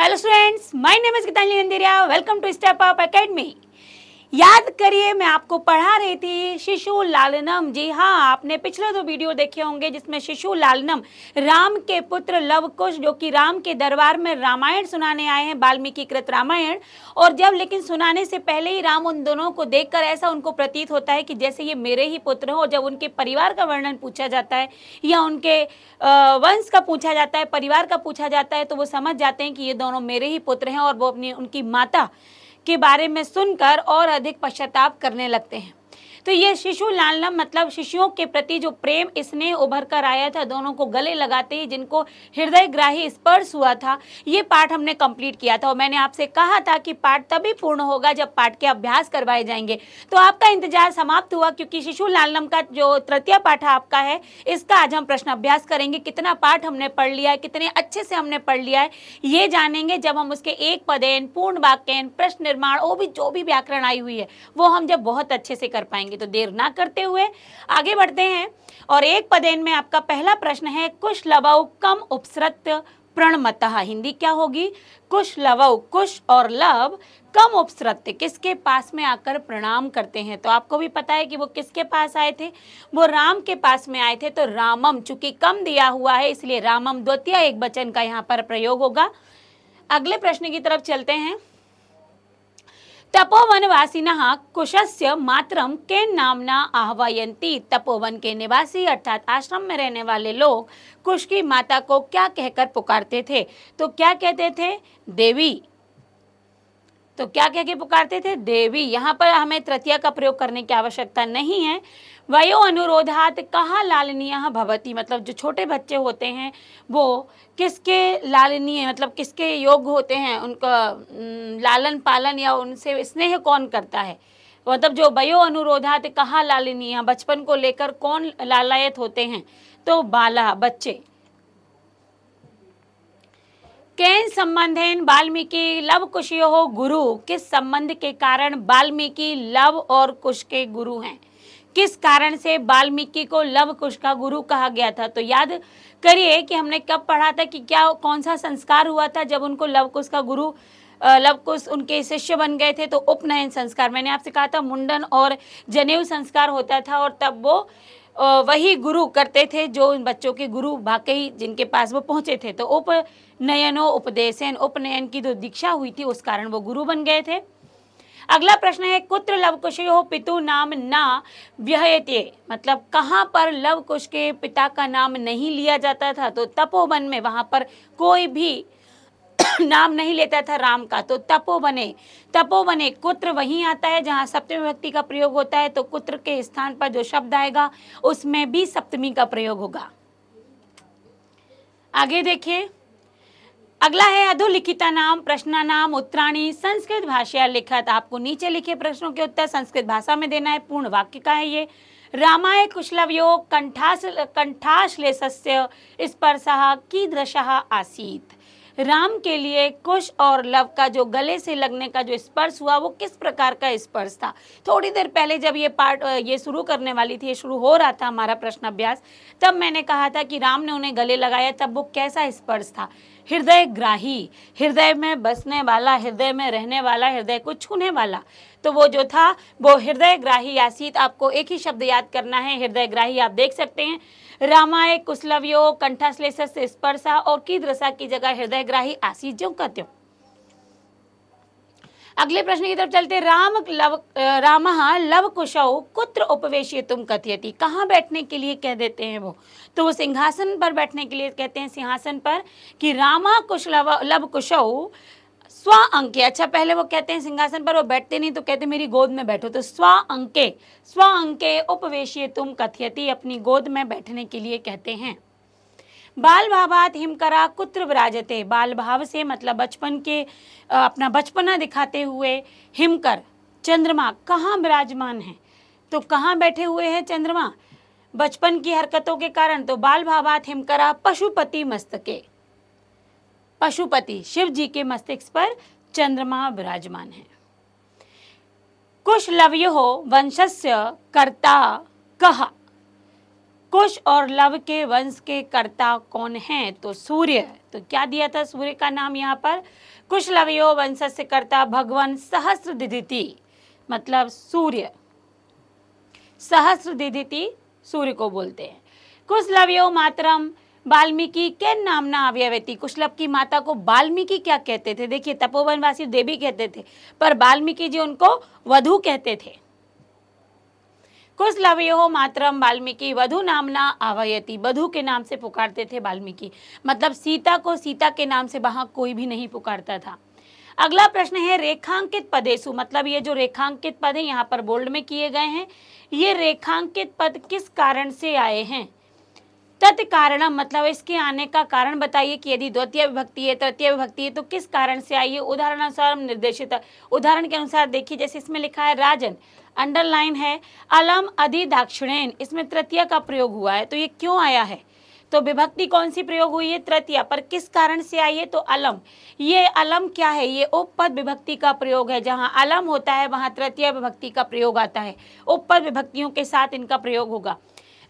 hello students my name is Geetanjali Nandiriya welcome to Step Up Academy याद करिए मैं आपको पढ़ा रही थी शिशु लालनम जी हाँ आपने पिछले दो वीडियो देखे होंगे जिसमें शिशु लालनम राम के पुत्र लवकुश जो कि राम के दरबार में रामायण सुनाने आए हैं वाल्मीकि कृत रामायण और जब लेकिन सुनाने से पहले ही राम उन दोनों को देखकर ऐसा उनको प्रतीत होता है कि जैसे ये मेरे ही पुत्र हो जब उनके परिवार का वर्णन पूछा जाता है या उनके वंश का पूछा जाता है परिवार का पूछा जाता है तो वो समझ जाते हैं कि ये दोनों मेरे ही पुत्र हैं और वो अपनी उनकी माता के बारे में सुनकर और अधिक पश्चाताप करने लगते हैं तो ये शिशु लालनम मतलब शिशुओं के प्रति जो प्रेम स्नेह उभर कर आया था दोनों को गले लगाते ही जिनको हृदय ग्राही स्पर्श हुआ था ये पाठ हमने कंप्लीट किया था और मैंने आपसे कहा था कि पाठ तभी पूर्ण होगा जब पाठ के अभ्यास करवाए जाएंगे तो आपका इंतजार समाप्त हुआ क्योंकि शिशु लालनम का जो तृतीय पाठ आपका है इसका आज हम प्रश्न अभ्यास करेंगे कितना पाठ हमने पढ़ लिया है कितने अच्छे से हमने पढ़ लिया है ये जानेंगे जब हम उसके एक पदेन पूर्ण वाक्यन प्रश्न निर्माण और भी जो भी व्याकरण आई हुई है वो हम जब बहुत अच्छे से कर पाएंगे जाएगी तो देर ना करते हुए आगे बढ़ते हैं और एक पदेन में आपका पहला प्रश्न है कुश लवऊ कम उपसृत प्रणमतः हिंदी क्या होगी कुश लवऊ कुश और लव कम उपसृत किसके पास में आकर प्रणाम करते हैं तो आपको भी पता है कि वो किसके पास आए थे वो राम के पास में आए थे तो रामम चूंकि कम दिया हुआ है इसलिए रामम द्वितीय एक वचन का यहाँ पर प्रयोग होगा अगले प्रश्न की तरफ चलते हैं तपोवनवासी कुशस्य मातरम के नामना आह्वायंती तपोवन के निवासी अर्थात आश्रम में रहने वाले लोग कुश की माता को क्या कहकर पुकारते थे तो क्या कहते थे देवी तो क्या कह के पुकारते थे देवी यहाँ पर हमें तृतीया का प्रयोग करने की आवश्यकता नहीं है वयो अनुरोधात कहाँ लालनीय भवती मतलब जो छोटे बच्चे होते हैं वो किसके लालनीय मतलब किसके योग्य होते हैं उनका लालन पालन या उनसे स्नेह कौन करता है मतलब जो वयो अनुरोधात कहाँ लालनीय बचपन को लेकर कौन लालायत होते हैं तो बाला बच्चे कैन संबंधेन वाल्मीकि लव कुश गुरु किस संबंध के कारण वाल्मीकि लव और कुश के गुरु हैं किस कारण से वाल्मीकि को लव कुश का गुरु कहा गया था तो याद करिए कि हमने कब पढ़ा था कि क्या कौन सा संस्कार हुआ था जब उनको लव कुश का गुरु लव कुश उनके शिष्य बन गए थे तो उपनयन संस्कार मैंने आपसे कहा था मुंडन और जनेऊ संस्कार होता था और तब वो वही गुरु करते थे जो उन बच्चों के गुरु वाकई जिनके पास वो पहुंचे थे तो उपनयनो उपदेशन उपनयन की जो दीक्षा हुई थी उस कारण वो गुरु बन गए थे अगला प्रश्न है कुत्र लवकुश हो पितु नाम ना व्यहते मतलब कहाँ पर लवकुश के पिता का नाम नहीं लिया जाता था तो तपोवन में वहाँ पर कोई भी नाम नहीं लेता था राम का तो तपो बने तपो बने कुत्र वहीं आता है जहां सप्तमी व्यक्ति का प्रयोग होता है तो कुत्र के स्थान पर जो शब्द आएगा उसमें भी सप्तमी का प्रयोग होगा आगे देखिए अगला है अधोलिखिता नाम प्रश्न नाम उत्तराणी संस्कृत भाषा लिखत आपको नीचे लिखे प्रश्नों के उत्तर संस्कृत भाषा में देना है पूर्ण वाक्य का है ये रामाय कुशलवयो कंठास स्पर्श की कीदृशः आसीत राम के लिए कुश और लव का जो गले से लगने का जो स्पर्श हुआ वो किस प्रकार का स्पर्श था थोड़ी देर पहले जब ये पार्ट ये शुरू करने वाली थी ये शुरू हो रहा था हमारा प्रश्न अभ्यास तब मैंने कहा था कि राम ने उन्हें गले लगाया तब वो कैसा स्पर्श था हृदय ग्राही हृदय में बसने वाला हृदय में रहने वाला हृदय को छूने वाला तो वो जो था वो हृदय ग्राही यासीत आपको एक ही शब्द याद करना है हृदय ग्राही आप देख सकते हैं रामाय कुशलव्यो कंठाश्लेष स्पर्शा और की द्रसा की जगह हृदय ग्राही आसीत जो कहते हो अगले प्रश्न की तरफ चलते राम लव राम लव कुशौ कुत्र उपवेशी तुम कथियती कहाँ बैठने के लिए कह देते हैं वो तो वो सिंहासन पर बैठने के लिए कहते हैं सिंहासन पर कि रामा कुश लव लव कुशौ स्व अंके अच्छा पहले वो कहते हैं सिंहासन पर वो बैठते नहीं तो कहते मेरी गोद में बैठो तो स्व अंके स्व अंके उपवेश तुम कथियती अपनी गोद में बैठने के लिए कहते हैं बाल भावात हिमकरा कुत्र विराजते बाल भाव से मतलब बचपन के अपना बचपना दिखाते हुए हिमकर चंद्रमा कहाँ विराजमान है तो कहाँ बैठे हुए हैं चंद्रमा बचपन की हरकतों के कारण तो बाल भावात हिमकरा पशुपति मस्तके पशुपति शिव जी के मस्तिष्क पर चंद्रमा विराजमान है कुश हो वंशस्य कर्ता कहा कुश और लव के वंश के कर्ता कौन हैं तो सूर्य तो क्या दिया था सूर्य का नाम यहाँ पर कुश लवयो वंश से कर्ता भगवान सहस्र दिदिति मतलब सूर्य सहस्र दिदिति सूर्य को बोलते हैं कुश लवयो मातरम वाल्मीकि के नामना अव्यवति कुशलभ की माता को वाल्मीकि क्या कहते थे देखिए तपोवनवासी देवी कहते थे पर वाल्मीकि जी उनको वधु कहते थे कुशलवयो मातरम वाल्मीकि वधु नामना आवयती वधु के नाम से पुकारते थे वाल्मीकि मतलब सीता को सीता के नाम से वहाँ कोई भी नहीं पुकारता था अगला प्रश्न है रेखांकित पदेशु मतलब ये जो रेखांकित पद है यहाँ पर बोल्ड में किए गए हैं ये रेखांकित पद किस कारण से आए हैं तत्कारण मतलब इसके आने का कारण बताइए कि यदि द्वितीय विभक्ति है तृतीय विभक्ति है तो किस कारण से आई है उदाहरण अनुसार निर्देशित उदाहरण के अनुसार देखिए जैसे इसमें लिखा है राजन अंडरलाइन है अलम अधि दाक्षिणेन इसमें तृतीय का प्रयोग हुआ है तो ये क्यों आया है तो विभक्ति कौन सी प्रयोग हुई है तृतीय पर किस कारण से आई है तो अलम ये अलम क्या है ये उपपद विभक्ति का प्रयोग है जहाँ अलम होता है वहाँ तृतीय विभक्ति का प्रयोग आता है उपपद विभक्तियों के साथ इनका प्रयोग होगा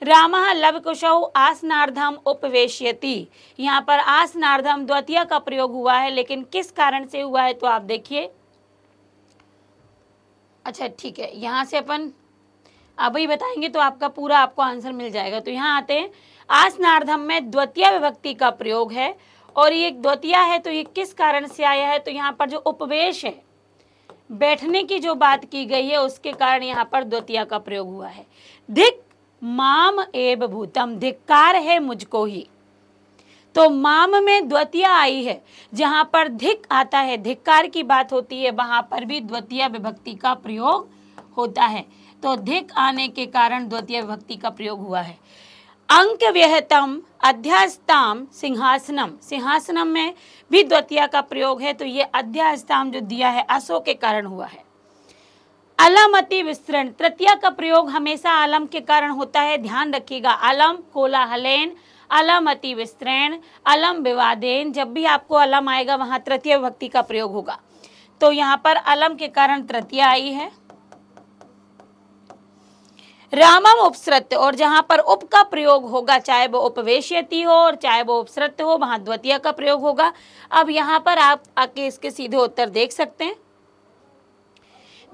राम लवकुशौ आसनार्धम उपवेश्यति यहाँ पर आसनार्धम द्वितीय का प्रयोग हुआ है लेकिन किस कारण से हुआ है तो आप देखिए अच्छा ठीक है यहाँ से अपन अब ही बताएंगे तो आपका पूरा आपको आंसर मिल जाएगा तो यहाँ आते हैं आसनार्धम में द्वितीय विभक्ति का प्रयोग है और ये एक द्वितीय है तो ये किस कारण से आया है तो यहाँ पर जो उपवेश है बैठने की जो बात की गई है उसके कारण यहाँ पर द्वितीय का प्रयोग हुआ है धिक माम एव भूतम धिक्कार है मुझको ही तो माम में द्वितीय आई है जहां पर धिक आता है धिक्कार की बात होती है वहां पर भी द्वितीय विभक्ति का प्रयोग होता है तो धिक आने के कारण द्वितीय विभक्ति का प्रयोग हुआ है अंक व्यहतम अध्यास्ताम सिंहासनम सिंहासनम में भी द्वितीय का प्रयोग है तो ये अध्यास्ताम जो दिया है असो के कारण हुआ है अलमति विस्तृण तृतीय का प्रयोग हमेशा आलम के कारण होता है ध्यान रखिएगा आलम कोलाहलेन अलमति विस्तृण अलम विवादेन जब भी आपको अलम आएगा वहां तृतीय भक्ति का प्रयोग होगा तो यहाँ पर अलम के कारण तृतीय आई है रामम उपसृत्य और जहां पर उप का प्रयोग होगा चाहे वो उपवेश हो और चाहे वो उपसृत्य हो वहां द्वितीय का प्रयोग होगा अब यहां पर आप आके इसके सीधे उत्तर देख सकते हैं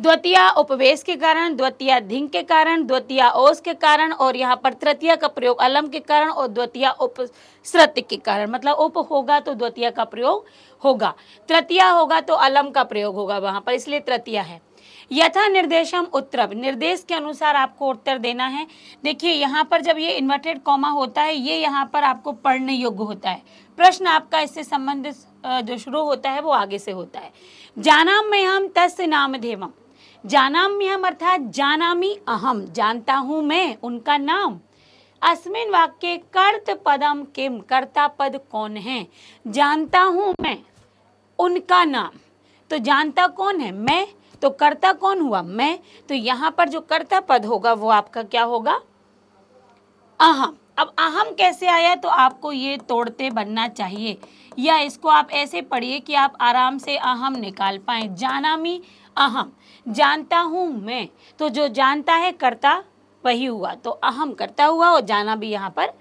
द्वितीय उपवेश के कारण द्वितीय धिंग के कारण द्वितीय ओस के कारण और यहाँ पर तृतीय का प्रयोग अलम के कारण और द्वितीय उप श्रत के कारण मतलब उप होगा तो द्वितीय का प्रयोग होगा तृतीय होगा तो अलम का प्रयोग होगा वहाँ पर इसलिए तृतीय है यथा निर्देशम उत्तर निर्देश के अनुसार आपको उत्तर देना है देखिए यहाँ पर जब ये इन्वर्टेड कॉमा होता है ये यहाँ पर आपको पढ़ने योग्य होता है प्रश्न आपका इससे संबंधित जो शुरू होता है वो आगे से होता है जानाम में हम तस् नाम देवम जानाम्यहम अर्थात जानामी अहम जानता हूँ मैं उनका नाम अस्मिन वाक्य कर्त पदम किम कर्ता पद कौन है जानता हूँ मैं उनका नाम तो जानता कौन है मैं तो कर्ता कौन हुआ मैं तो यहाँ पर जो कर्ता पद होगा वो आपका क्या होगा अहम अब अहम कैसे आया तो आपको ये तोड़ते बनना चाहिए या इसको आप ऐसे पढ़िए कि आप आराम से अहम निकाल पाए जानामी अहम जानता हूँ मैं तो जो जानता है करता वही हुआ तो अहम करता हुआ और जाना भी यहाँ पर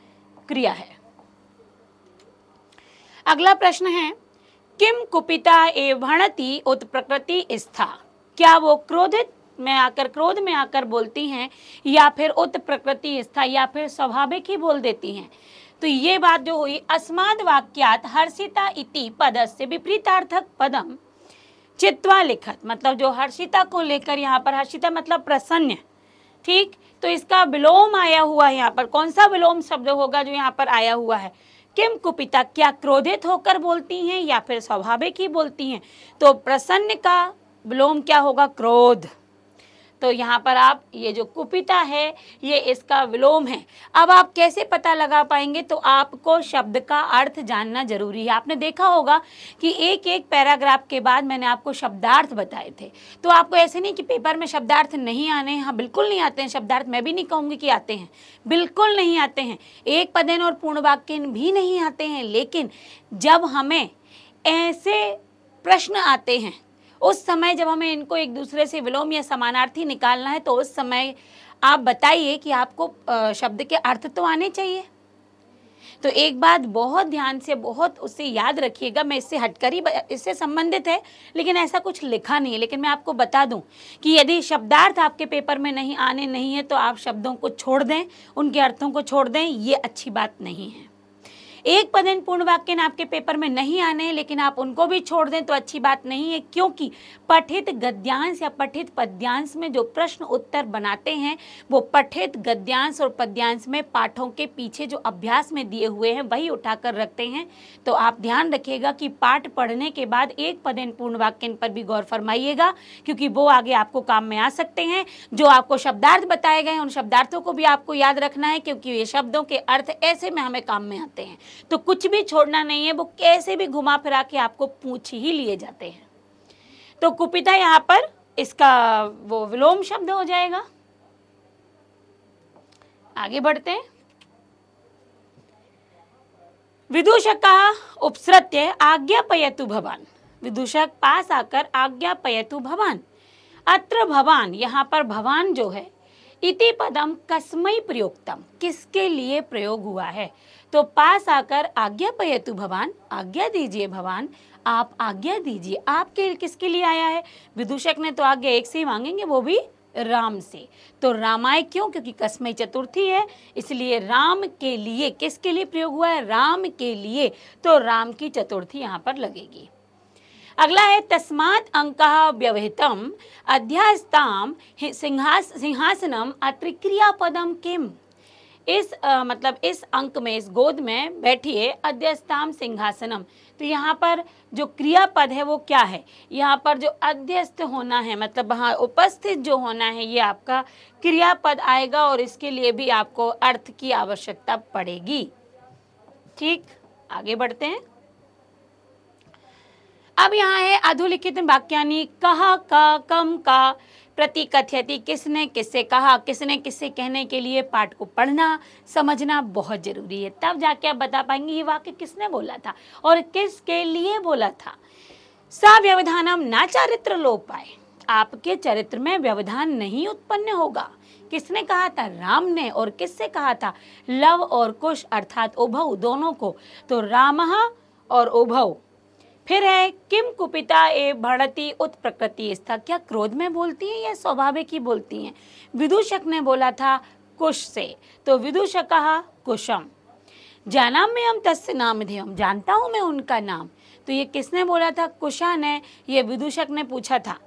क्रिया है अगला प्रश्न है किम कुपिता एवणति उत प्रकृति स्था क्या वो क्रोधित में आकर क्रोध में आकर बोलती हैं या फिर उत प्रकृति स्था या फिर स्वाभाविक ही बोल देती हैं तो ये बात जो हुई अस्माद वाक्यात हर्षिता इति पद से विपरीतार्थक पदम चित्वा लिखत मतलब जो हर्षिता को लेकर यहाँ पर हर्षिता मतलब प्रसन्न ठीक तो इसका विलोम आया हुआ है यहाँ पर कौन सा विलोम शब्द होगा जो यहाँ पर आया हुआ है किम कुपिता क्या क्रोधित होकर बोलती हैं या फिर स्वाभाविक ही बोलती हैं तो प्रसन्न का विलोम क्या होगा क्रोध तो यहाँ पर आप ये जो कुपिता है ये इसका विलोम है अब आप कैसे पता लगा पाएंगे तो आपको शब्द का अर्थ जानना जरूरी है आपने देखा होगा कि एक एक पैराग्राफ के बाद मैंने आपको शब्दार्थ बताए थे तो आपको ऐसे नहीं कि पेपर में शब्दार्थ नहीं आने हाँ बिल्कुल नहीं आते हैं शब्दार्थ मैं भी नहीं कहूँगी कि आते हैं बिल्कुल नहीं आते हैं एक पदन और पूर्ण वाक्य भी नहीं आते हैं लेकिन जब हमें ऐसे प्रश्न आते हैं उस समय जब हमें इनको एक दूसरे से विलोम या समानार्थी निकालना है तो उस समय आप बताइए कि आपको शब्द के अर्थ तो आने चाहिए तो एक बात बहुत ध्यान से बहुत उससे याद रखिएगा मैं इससे हटकर ही इससे संबंधित है लेकिन ऐसा कुछ लिखा नहीं है लेकिन मैं आपको बता दूं कि यदि शब्दार्थ आपके पेपर में नहीं आने नहीं है तो आप शब्दों को छोड़ दें उनके अर्थों को छोड़ दें ये अच्छी बात नहीं है एक पदेन पूर्ण वाक्य आपके पेपर में नहीं आने हैं लेकिन आप उनको भी छोड़ दें तो अच्छी बात नहीं है क्योंकि पठित गद्यांश या पठित पद्यांश में जो प्रश्न उत्तर बनाते हैं वो पठित गद्यांश और पद्यांश में पाठों के पीछे जो अभ्यास में दिए हुए हैं वही उठाकर रखते हैं तो आप ध्यान रखिएगा कि पाठ पढ़ने के बाद एक पदेन पूर्ण वाक्य पर भी गौर फरमाइएगा क्योंकि वो आगे आपको काम में आ सकते हैं जो आपको शब्दार्थ बताए गए हैं उन शब्दार्थों को भी आपको याद रखना है क्योंकि ये शब्दों के अर्थ ऐसे में हमें काम में आते हैं तो कुछ भी छोड़ना नहीं है वो कैसे भी घुमा फिरा के आपको पूछ ही लिए जाते हैं तो कुपिता यहाँ पर इसका वो विलोम शब्द हो जाएगा आगे बढ़ते हैं विदूषक उपसृत्य आज्ञा पयतु भवान विदूषक पास आकर आज्ञा पयतु भवान अत्र भवान यहाँ पर भवान जो है इति पदम कस्मय प्रयोगतम किसके लिए प्रयोग हुआ है तो पास आकर आज्ञा पयतु भवान आज्ञा दीजिए भवान आप आज्ञा दीजिए आपके किसके लिए आया है विदूषक ने तो आज्ञा एक से ही मांगेंगे वो भी राम से तो रामाय क्यों क्योंकि कस्मय चतुर्थी है इसलिए राम के लिए किसके लिए प्रयोग हुआ है राम के लिए तो राम की चतुर्थी यहाँ पर लगेगी अगला है तस्मात अंक व्यवहितम अध्यास्ताम सिंहास सिंहासनम अत्रिक्रिया पदम किम इस आ, मतलब इस अंक में इस गोद में बैठिए अध्यस्ताम सिंहासनम तो यहाँ पर जो क्रिया पद है वो क्या है यहाँ पर जो अध्यस्त होना है मतलब वहाँ उपस्थित जो होना है ये आपका क्रिया पद आएगा और इसके लिए भी आपको अर्थ की आवश्यकता पड़ेगी ठीक आगे बढ़ते हैं अब यहाँ है अधोलिखित वाक्यानी कहा का कम का प्रति यदि किसने किससे कहा किसने किससे कहने के लिए पाठ को पढ़ना समझना बहुत ज़रूरी है तब जाके आप बता पाएंगे ये वाक्य किसने बोला था और किसके लिए बोला था सव्यवधानम ना चरित्र लोप पाए आपके चरित्र में व्यवधान नहीं उत्पन्न होगा किसने कहा था राम ने और किससे कहा था लव और कुश अर्थात उभव दोनों को तो राम और उभव फिर है किम कुपिता ए भड़ती उत प्रकृति स्था क्या क्रोध में बोलती है या स्वाभाविक ही बोलती हैं विदूषक ने बोला था कुश से तो विदूषक कहा कुशम जाना में हम तस् नाम हम जानता हूँ मैं उनका नाम तो ये किसने बोला था कुशा ने ये विदूषक ने पूछा था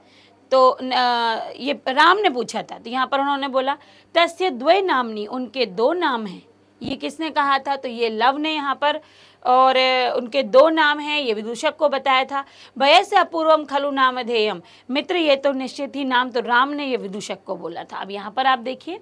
तो ये राम ने पूछा था तो यहाँ पर उन्होंने बोला तस्य द्वय नामनी उनके दो नाम हैं ये किसने कहा था तो ये लव ने यहाँ पर और उनके दो नाम हैं ये विदूषक को बताया था भय से अपूर्वम खलु नाम अध्येयम मित्र ये तो निश्चित ही नाम तो राम ने ये विदूषक को बोला था अब यहाँ पर आप देखिए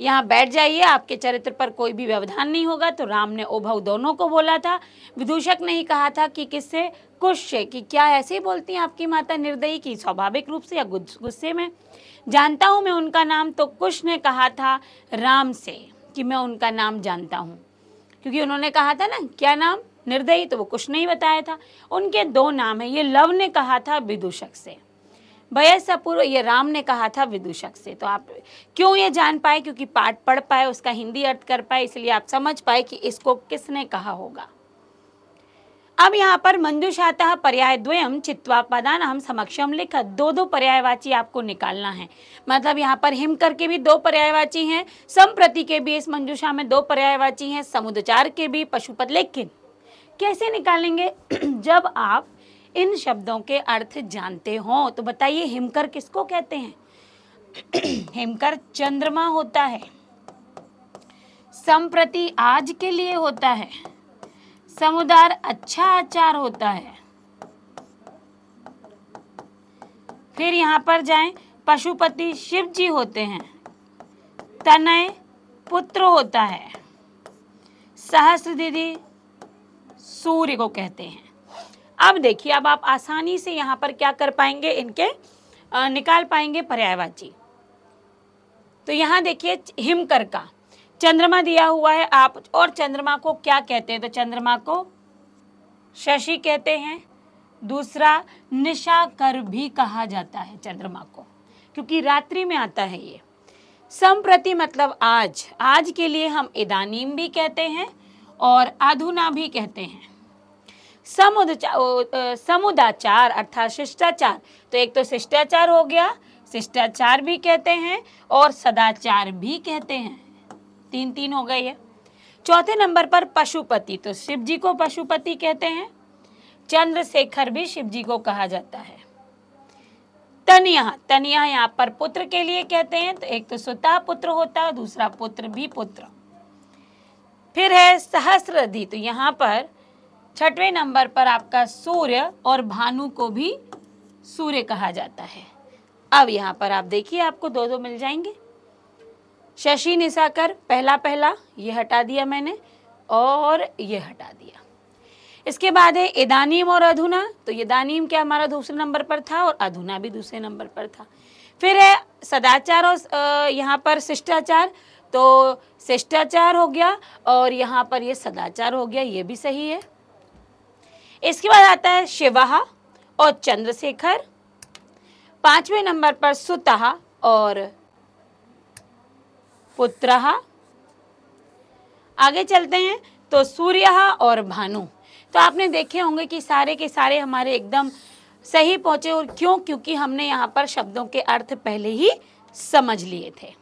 यहाँ बैठ जाइए आपके चरित्र पर कोई भी व्यवधान नहीं होगा तो राम ने ओभव दोनों को बोला था विदूषक ने ही कहा था कि किससे कुश से कि क्या ऐसे ही बोलती हैं आपकी माता निर्दयी की स्वाभाविक रूप से या गुस्से में जानता हूँ मैं उनका नाम तो कुश ने कहा था राम से कि मैं उनका नाम जानता हूँ क्योंकि उन्होंने कहा था ना क्या नाम निर्दयी तो वो कुछ नहीं बताया था उनके दो नाम है ये लव ने कहा था विदूषक से भय सपूर्व ये राम ने कहा था विदूषक से तो आप क्यों ये जान पाए क्योंकि पाठ पढ़ पाए उसका हिंदी अर्थ कर पाए इसलिए आप समझ पाए कि इसको किसने कहा होगा अब यहाँ पर मंजुषातः पर्याय द्वयम पदान हम समक्षम लिखा दो दो पर्यायवाची आपको निकालना है मतलब यहाँ पर हिम करके भी दो पर्यायवाची हैं संप्रति के भी इस मंजुषा में दो पर्यायवाची हैं समुदचार के भी पशुपद लेकिन कैसे निकालेंगे जब आप इन शब्दों के अर्थ जानते हो तो बताइए हिमकर किसको कहते हैं हिमकर चंद्रमा होता है संप्रति आज के लिए होता है समुदार अच्छा आचार होता है फिर यहाँ पर जाएं पशुपति शिव जी होते हैं तनय पुत्र होता है सहस्र दीदी सूर्य को कहते हैं अब देखिए अब आप आसानी से यहाँ पर क्या कर पाएंगे इनके निकाल पाएंगे पर्यायवाची तो यहाँ देखिए हिमकर का चंद्रमा दिया हुआ है आप और चंद्रमा को क्या कहते हैं तो चंद्रमा को शशि कहते हैं दूसरा निशा कर भी कहा जाता है चंद्रमा को क्योंकि रात्रि में आता है ये संप्रति मतलब आज आज के लिए हम इदानीम भी कहते हैं और आधुना भी कहते हैं समुदाचार समुदाचार अर्थात शिष्टाचार तो एक तो शिष्टाचार हो गया शिष्टाचार भी कहते हैं और सदाचार भी कहते हैं तीन तीन हो गई है चौथे नंबर पर पशुपति तो शिव जी को पशुपति कहते हैं चंद्रशेखर भी शिव जी को कहा जाता है तनिया तनिया यहाँ पर पुत्र के लिए कहते हैं तो एक तो स्वतः पुत्र होता है दूसरा पुत्र भी पुत्र फिर है सहस्रधि तो यहाँ पर छठवें नंबर पर आपका सूर्य और भानु को भी सूर्य कहा जाता है अब यहाँ पर आप देखिए आपको दो दो मिल जाएंगे शशि निशाकर पहला पहला ये हटा दिया मैंने और ये हटा दिया इसके बाद है इदानीम और अधुना तो ये दानीम क्या हमारा दूसरे नंबर पर था और अधुना भी दूसरे नंबर पर था फिर है सदाचार और यहाँ पर शिष्टाचार तो शिष्टाचार हो गया और यहाँ पर ये सदाचार हो गया ये भी सही है इसके बाद आता है शिवाहा और चंद्रशेखर पांचवें नंबर पर सुतहा और पुत्र आगे चलते हैं तो सूर्य और भानु तो आपने देखे होंगे कि सारे के सारे हमारे एकदम सही पहुंचे और क्यों क्योंकि हमने यहाँ पर शब्दों के अर्थ पहले ही समझ लिए थे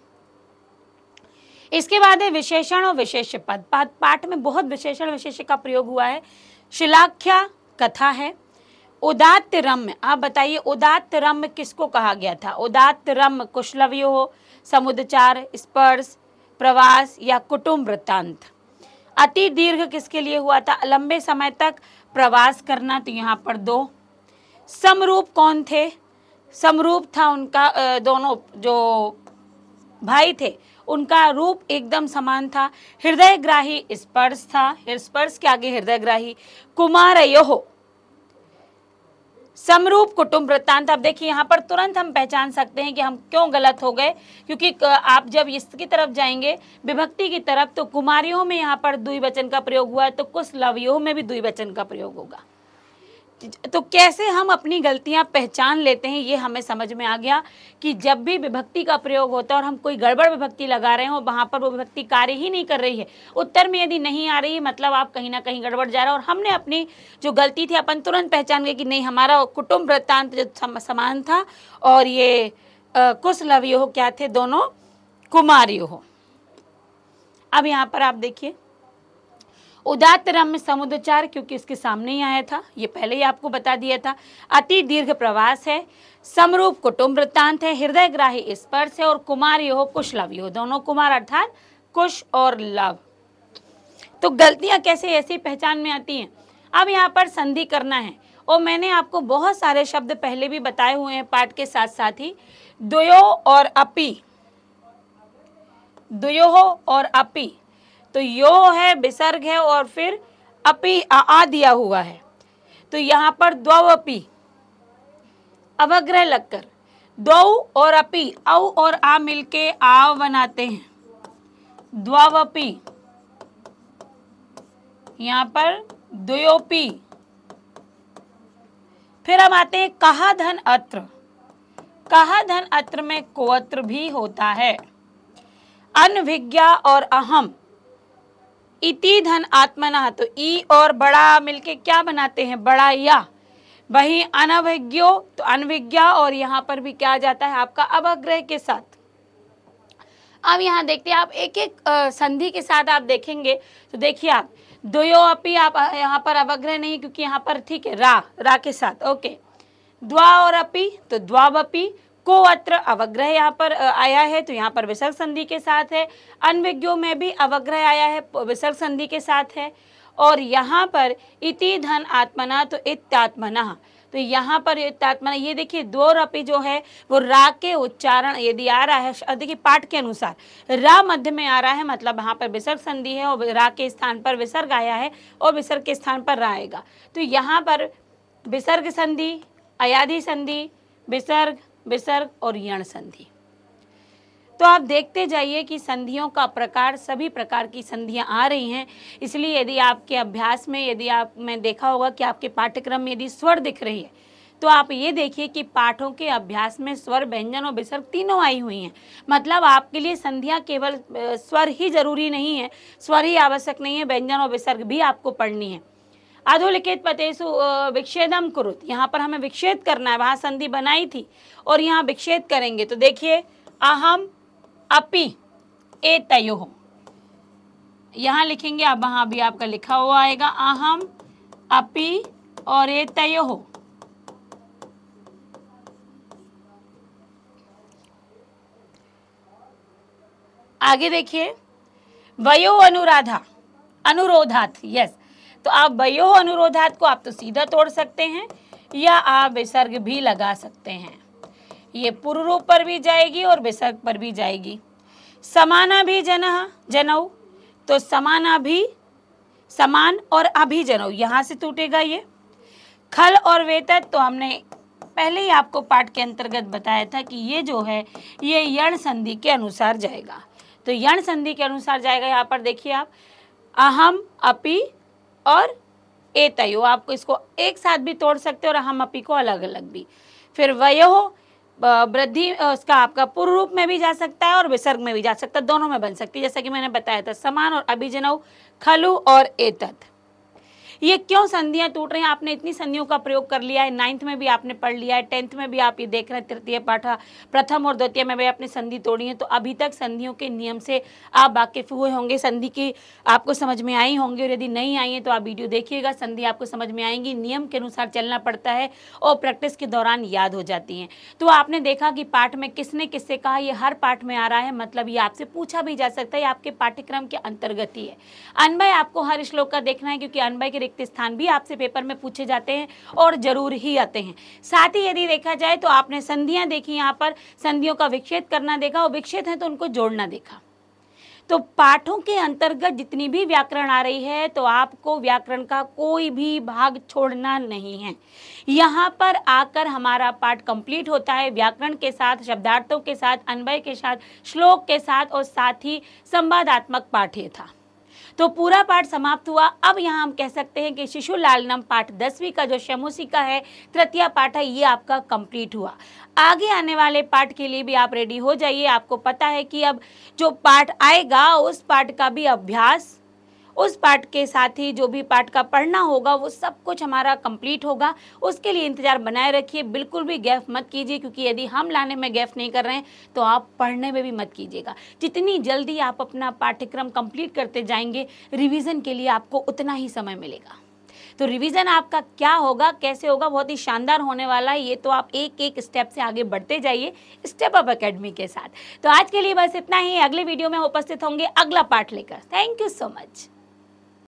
इसके बाद है विशेषण और विशेष पद पाठ में बहुत विशेषण विशेष का प्रयोग हुआ है शिलाख्या कथा है उदात्त रम्य आप बताइए उदात्त रम्य किसको कहा गया था उदात्त रम्य कुशलव्य हो समुद्रचार स्पर्श प्रवास या कुटुंब वृत्तांत अति दीर्घ किसके लिए हुआ था लंबे समय तक प्रवास करना तो यहाँ पर दो समरूप कौन थे समरूप था उनका दोनों जो भाई थे उनका रूप एकदम समान था हृदयग्राही स्पर्श था स्पर्श के आगे हृदयग्राही कुमार यो समरूप कुटुंब वृत्तांत आप देखिए यहाँ पर तुरंत हम पहचान सकते हैं कि हम क्यों गलत हो गए क्योंकि आप जब इसकी तरफ जाएंगे विभक्ति की तरफ तो कुमारियों में यहाँ पर द्विवचन का प्रयोग हुआ है तो कुछ लवियों में भी द्विवचन का प्रयोग होगा तो कैसे हम अपनी गलतियां पहचान लेते हैं ये हमें समझ में आ गया कि जब भी विभक्ति का प्रयोग होता है और हम कोई गड़बड़ विभक्ति लगा रहे हो वहाँ पर वो विभक्ति कार्य ही नहीं कर रही है उत्तर में यदि नहीं आ रही है मतलब आप कहीं ना कहीं गड़बड़ जा रहे हैं और हमने अपनी जो गलती थी अपन तुरंत पहचान गए कि नहीं हमारा कुटुम्ब वृत्तांत जो समान था और ये हो क्या थे दोनों हो अब यहाँ पर आप देखिए उदात्त रम्य समुद्रचार क्योंकि इसके सामने ही आया था ये पहले ही आपको बता दिया था अति दीर्घ प्रवास है समरूप कुटुंब वृत्तांत है हृदय ग्राही स्पर्श है और कुमार यो कुश लव यो दोनों कुमार अर्थात कुश और लव तो गलतियां कैसे ऐसी पहचान में आती हैं अब यहाँ पर संधि करना है और मैंने आपको बहुत सारे शब्द पहले भी बताए हुए हैं पाठ के साथ साथ ही दुयो और अपी द्वयो और अपी तो यो है विसर्ग है और फिर अपी आ, दिया हुआ है तो यहाँ पर द्वपी अवग्रह लगकर द्व और अपि औ और आ मिलके आव बनाते हैं द्वावपी यहाँ पर द्वयोपी फिर हम आते हैं कहा धन अत्र कहा धन अत्र में कोअत्र भी होता है अनभिज्ञा और अहम इति धन आत्मना तो ई और बड़ा मिलके क्या बनाते हैं बड़ा या वही अनभिज्ञो तो अनभिज्ञा और यहाँ पर भी क्या जाता है आपका अभग्रह के साथ अब यहाँ देखते हैं आप एक एक संधि के साथ आप देखेंगे तो देखिए आप द्वयो अपी आप यहाँ पर अवग्रह नहीं क्योंकि यहाँ पर ठीक है रा रा के साथ ओके द्वा और अपी तो द्वावपी को अत्र अवग्रह यहाँ पर आया है तो यहाँ पर विसर्ग संधि के साथ है अनविज्ञो में भी अवग्रह आया है विसर्ग संधि के साथ है और यहाँ पर इति धन आत्मना तो इत्यात्मना तो यहाँ पर इत्यात्मना ये देखिए दो रपी जो है वो रा के उच्चारण यदि आ रहा है देखिए पाठ के अनुसार रा मध्य में आ रहा है मतलब वहाँ पर विसर्ग संधि है और रा के स्थान पर विसर्ग आया है और विसर्ग के स्थान पर रा आएगा तो यहाँ पर विसर्ग संधि अयाधि संधि विसर्ग विसर्ग और यण संधि तो आप देखते जाइए कि संधियों का प्रकार सभी प्रकार की संधियां आ रही हैं इसलिए यदि आपके अभ्यास में यदि आप में देखा होगा कि आपके पाठ्यक्रम में यदि स्वर दिख रही है तो आप ये देखिए कि पाठों के अभ्यास में स्वर व्यंजन और विसर्ग तीनों आई हुई हैं मतलब आपके लिए संधियां केवल स्वर ही जरूरी नहीं है स्वर ही आवश्यक नहीं है व्यंजन और विसर्ग भी आपको पढ़नी है अधोलिखित पतेसु विक्षेदम कुरुत यहाँ पर हमें विक्षेद करना है वहाँ संधि बनाई थी और यहाँ विक्षेद करेंगे तो देखिए अहम अपि ए तयो यहाँ लिखेंगे अब वहाँ भी आपका लिखा हुआ आएगा अहम अपि और ए तयो आगे देखिए वयो अनुराधा अनुरोधात यस तो आप वयो अनुरोधात को आप तो सीधा तोड़ सकते हैं या आप विसर्ग भी लगा सकते हैं ये पूर्व रूप पर भी जाएगी और विसर्ग पर भी जाएगी समाना भी जनह जनऊ तो समाना भी समान और अभी जनऊ यहाँ से टूटेगा ये खल और वेतत तो हमने पहले ही आपको पाठ के अंतर्गत बताया था कि ये जो है ये यण संधि के अनुसार जाएगा तो यण संधि के अनुसार जाएगा यहाँ पर देखिए आप अहम अपी और ए तयो आपको इसको एक साथ भी तोड़ सकते हो और हम अपी को अलग अलग भी फिर वयो वृद्धि उसका आपका पूर्व रूप में भी जा सकता है और विसर्ग में भी जा सकता है दोनों में बन सकती है जैसा कि मैंने बताया था समान और अभिजनऊ खलु और एतत ये क्यों संधियां टूट रही हैं आपने इतनी संधियों का प्रयोग कर लिया है नाइन्थ में भी आपने पढ़ लिया है टेंथ में भी आप ये देख रहे हैं तृतीय पाठ प्रथम और द्वितीय में भी आपने संधि तोड़ी है तो अभी तक संधियों के नियम से आप वाकिफ हुए होंगे संधि की आपको समझ में आई होंगी और यदि नहीं आई है तो आप वीडियो देखिएगा संधि आपको समझ में आएंगी नियम के अनुसार चलना पड़ता है और प्रैक्टिस के दौरान याद हो जाती हैं तो आपने देखा कि पाठ में किसने किससे कहा ये हर पाठ में आ रहा है मतलब ये आपसे पूछा भी जा सकता है आपके पाठ्यक्रम के अंतर्गत ही है अनबय आपको हर श्लोक का देखना है क्योंकि अनबय के रिक्त स्थान भी आपसे पेपर में पूछे जाते हैं और जरूर ही आते हैं साथ ही यदि देखा जाए तो आपने संधियां देखी यहाँ पर संधियों का विक्षेद करना देखा और विक्षेद है तो उनको जोड़ना देखा तो पाठों के अंतर्गत जितनी भी व्याकरण आ रही है तो आपको व्याकरण का कोई भी भाग छोड़ना नहीं है यहाँ पर आकर हमारा पाठ कंप्लीट होता है व्याकरण के साथ शब्दार्थों के साथ अन्वय के साथ श्लोक के साथ और साथ ही संवादात्मक पाठ ये था तो पूरा पाठ समाप्त हुआ अब यहाँ हम कह सकते हैं कि शिशु लालनम पाठ दसवीं का जो शमोसी का है तृतीय पाठ है ये आपका कंप्लीट हुआ आगे आने वाले पाठ के लिए भी आप रेडी हो जाइए आपको पता है कि अब जो पाठ आएगा उस पाठ का भी अभ्यास उस पार्ट के साथ ही जो भी पार्ट का पढ़ना होगा वो सब कुछ हमारा कंप्लीट होगा उसके लिए इंतज़ार बनाए रखिए बिल्कुल भी गैप मत कीजिए क्योंकि यदि हम लाने में गैप नहीं कर रहे हैं तो आप पढ़ने में भी मत कीजिएगा जितनी जल्दी आप अपना पाठ्यक्रम कंप्लीट करते जाएंगे रिविज़न के लिए आपको उतना ही समय मिलेगा तो रिवीजन आपका क्या होगा कैसे होगा बहुत ही शानदार होने वाला है ये तो आप एक एक स्टेप से आगे बढ़ते जाइए स्टेप अप एकेडमी के साथ तो आज के लिए बस इतना ही अगले वीडियो में उपस्थित होंगे अगला पार्ट लेकर थैंक यू सो मच